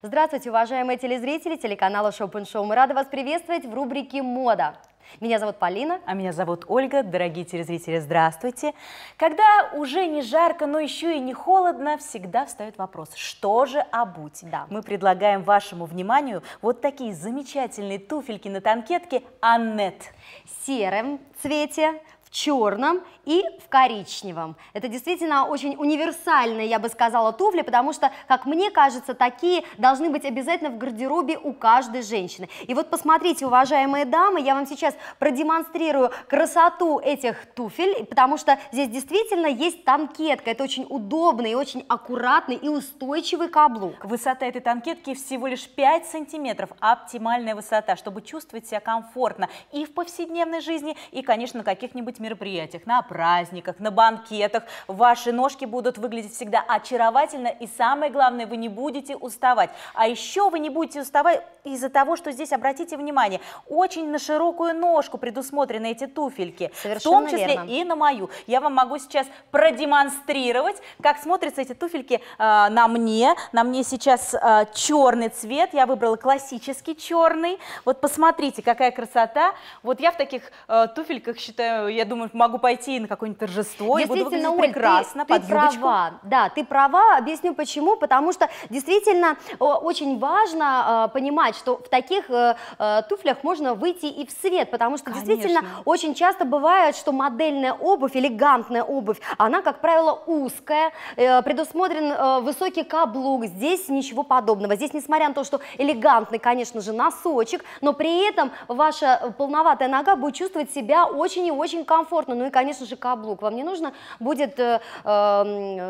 Здравствуйте, уважаемые телезрители телеканала Шопен Шоу. Мы рады вас приветствовать в рубрике «Мода». Меня зовут Полина. А меня зовут Ольга. Дорогие телезрители, здравствуйте. Когда уже не жарко, но еще и не холодно, всегда встает вопрос, что же обуть? Да. Мы предлагаем вашему вниманию вот такие замечательные туфельки на танкетке Аннет. В сером цвете, в черном и в коричневом. Это действительно очень универсальные, я бы сказала, туфли, потому что, как мне кажется, такие должны быть обязательно в гардеробе у каждой женщины. И вот посмотрите, уважаемые дамы, я вам сейчас продемонстрирую красоту этих туфель, потому что здесь действительно есть танкетка. Это очень удобный, очень аккуратный и устойчивый каблук. Высота этой танкетки всего лишь 5 сантиметров. Оптимальная высота, чтобы чувствовать себя комфортно и в повседневной жизни, и, конечно, каких-нибудь каких-нибудь мероприятиях, на праздниках, на банкетах. Ваши ножки будут выглядеть всегда очаровательно, и самое главное, вы не будете уставать. А еще вы не будете уставать из-за того, что здесь, обратите внимание, очень на широкую ножку предусмотрены эти туфельки, Совершенно в том числе верно. и на мою. Я вам могу сейчас продемонстрировать, как смотрятся эти туфельки э, на мне. На мне сейчас э, черный цвет, я выбрала классический черный. Вот посмотрите, какая красота. Вот я в таких э, туфельках считаю, я думаю, могу пойти на какое-нибудь торжество и буду выглядеть Оль, прекрасно ты, под ты права, да, ты права, объясню почему, потому что действительно э, очень важно э, понимать, что в таких э, э, туфлях можно выйти и в свет, потому что Конечно. действительно очень часто бывает, что модельная обувь, элегантная обувь, она, как правило, узкая, э, предусмотрен э, высокий каблук, здесь ничего подобного, здесь несмотря на то, что элегантный, конечно же, носочек, но при этом ваша э, полноватая нога будет чувствовать себя очень и очень комфортно комфортно, ну и, конечно же, каблук. Вам не нужно будет, э, эм,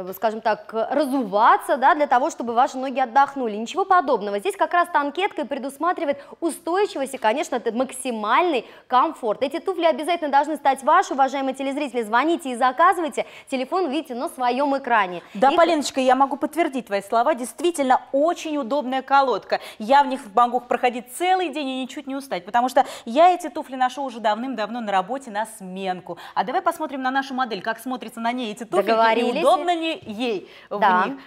э, скажем так, разуваться, да, для того, чтобы ваши ноги отдохнули. Ничего подобного. Здесь как раз танкетка и предусматривает устойчивость и, конечно, это максимальный комфорт. Эти туфли обязательно должны стать ваши, уважаемые телезрители. Звоните и заказывайте. Телефон видите на своем экране. Да, и... Полиночка, я могу подтвердить твои слова. Действительно, очень удобная колодка. Я в них могу проходить целый день и ничуть не устать, потому что я эти туфли ношу уже давным-давно на работе на смену стенку. А давай посмотрим на нашу модель, как смотрится на ней эти туфельки и удобно ли ей да. в них.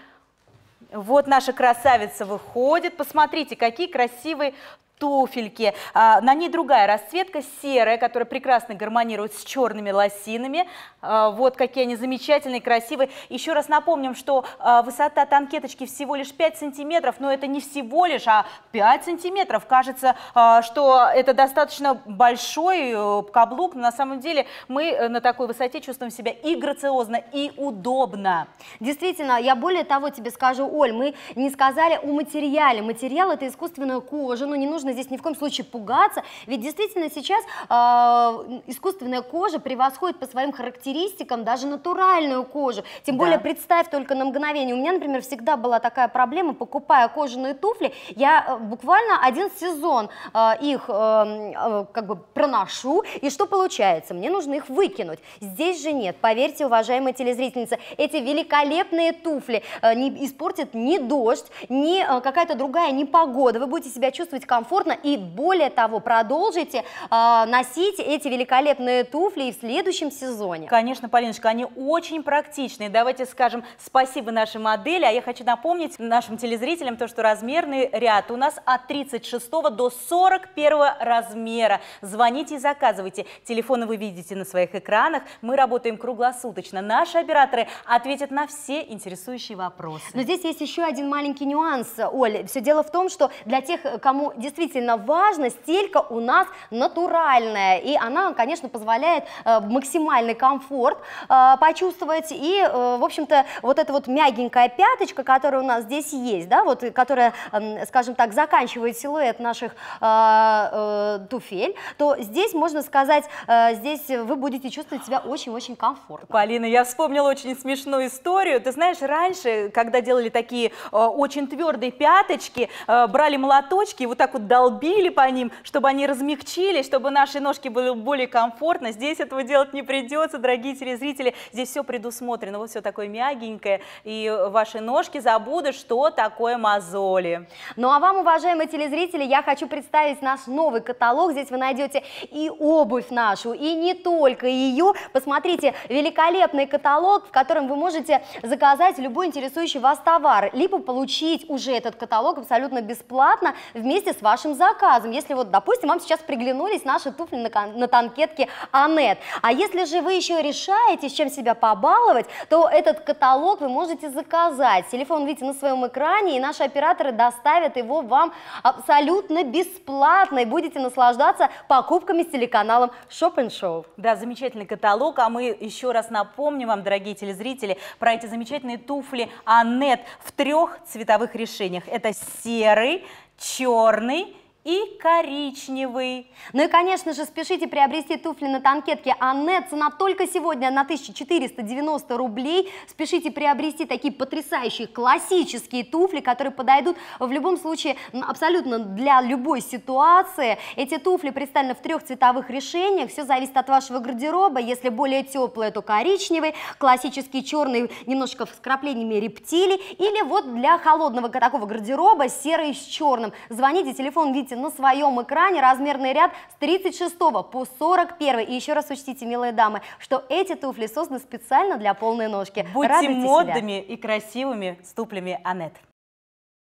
Вот наша красавица выходит. Посмотрите, какие красивые туфельки. А, на ней другая расцветка, серая, которая прекрасно гармонирует с черными лосинами. А, вот какие они замечательные, красивые. Еще раз напомним, что а, высота танкеточки всего лишь 5 сантиметров, но это не всего лишь, а 5 сантиметров. Кажется, что это достаточно большой э, каблук, но на самом деле мы э, на такой высоте чувствуем себя и грациозно, и удобно. Действительно, я более того тебе скажу, Оль, мы не сказали о материале. Материал – это искусственная кожа, но не нужно нужно здесь ни в коем случае пугаться, ведь действительно сейчас э, искусственная кожа превосходит по своим характеристикам даже натуральную кожу. Тем да. более представь только на мгновение. У меня, например, всегда была такая проблема, покупая кожаные туфли, я э, буквально один сезон э, их э, э как бы проношу, и что получается? Мне нужно их выкинуть. Здесь же нет. Поверьте, уважаемые телезрительницы, эти великолепные туфли э, не испортят ни дождь, ни э, какая-то другая непогода. Вы будете себя чувствовать комфортно комфортно и, более того, продолжите э, носить эти великолепные туфли и в следующем сезоне. Конечно, Полиночка, они очень практичные. Давайте скажем спасибо нашей модели, а я хочу напомнить нашим телезрителям то, что размерный ряд у нас от 36 до 41 размера. Звоните и заказывайте. Телефоны вы видите на своих экранах. Мы работаем круглосуточно. Наши операторы ответят на все интересующие вопросы. Но здесь есть еще один маленький нюанс, Оль. Все дело в том, что для тех, кому действительно действительно важно, стелька у нас натуральная, и она, конечно, позволяет э, максимальный комфорт э, почувствовать, и, э, в общем-то, вот эта вот мягенькая пяточка, которая у нас здесь есть, да, вот, которая, скажем так, заканчивает силуэт наших туфель, то здесь, можно сказать, здесь вы будете чувствовать себя очень-очень комфортно. Полина, я вспомнила очень смешную историю. Ты знаешь, раньше, когда делали такие очень твердые пяточки, брали молоточки и вот так вот долбили по ним, чтобы они размягчились, чтобы наши ножки были более комфортно. Здесь этого делать не придется, дорогие телезрители. Здесь все предусмотрено. Вот все такое мягенькое. И ваши ножки забудут, что такое мозоли. Ну а вам, уважаемые телезрители, я хочу представить наш новый каталог. Здесь вы найдете и обувь нашу, и не только ее. Посмотрите, великолепный каталог, в котором вы можете заказать любой интересующий вас товар, либо получить уже этот каталог абсолютно бесплатно вместе с вашим вашим заказом, если вот, допустим, вам сейчас приглянулись наши туфли на, на танкетке Анет. А если же вы еще решаете, с чем себя побаловать, то этот каталог вы можете заказать. Телефон видите на своем экране, и наши операторы доставят его вам абсолютно бесплатно, и будете наслаждаться покупками с телеканалом Shop Show. Да, замечательный каталог, а мы еще раз напомним вам, дорогие телезрители, про эти замечательные туфли Анет в трех цветовых решениях. Это серый, черный и коричневый. Ну и, конечно же, спешите приобрести туфли на танкетке Анне. Цена только сегодня на 1490 рублей. Спешите приобрести такие потрясающие классические туфли, которые подойдут в любом случае абсолютно для любой ситуации. Эти туфли представлены в трех цветовых решениях. Все зависит от вашего гардероба. Если более теплые, то коричневый, классический черный, немножко с краплениями рептилий. Или вот для холодного такого гардероба серый с черным. Звоните, телефон видите видите на своем экране размерный ряд с 36 по 41. И еще раз учтите, милые дамы, что эти туфли созданы специально для полной ножки. Будьте Радуйте модными себя. и красивыми с туплями Анет.